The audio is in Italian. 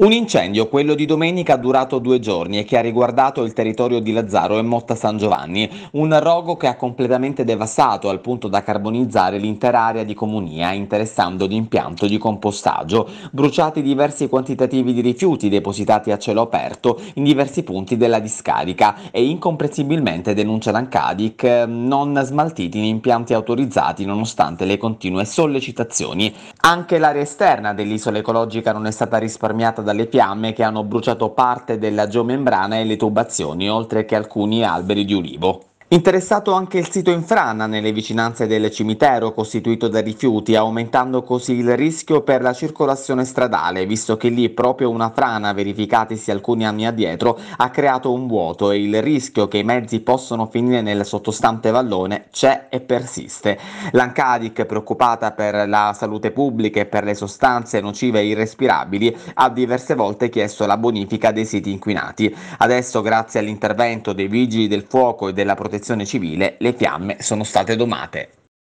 Un incendio, quello di domenica, durato due giorni e che ha riguardato il territorio di Lazzaro e Motta San Giovanni, un rogo che ha completamente devastato al punto da carbonizzare l'intera area di comunia, interessando l'impianto di compostaggio, bruciati diversi quantitativi di rifiuti depositati a cielo aperto in diversi punti della discarica e incomprensibilmente, denuncia l'Ancadic, ehm, non smaltiti in impianti autorizzati nonostante le continue sollecitazioni. Anche l'area esterna dell'isola ecologica non è stata risparmiata dalle fiamme che hanno bruciato parte della geomembrana e le tubazioni, oltre che alcuni alberi di ulivo. Interessato anche il sito Infrana nelle vicinanze del cimitero costituito da rifiuti, aumentando così il rischio per la circolazione stradale, visto che lì proprio una frana verificatisi alcuni anni addietro ha creato un vuoto e il rischio che i mezzi possano finire nel sottostante vallone c'è e persiste. L'Ancadic, preoccupata per la salute pubblica e per le sostanze nocive e irrespirabili, ha diverse volte chiesto la bonifica dei siti inquinati. Adesso, grazie all'intervento dei vigili del fuoco e della protezione protezione civile le fiamme sono state domate.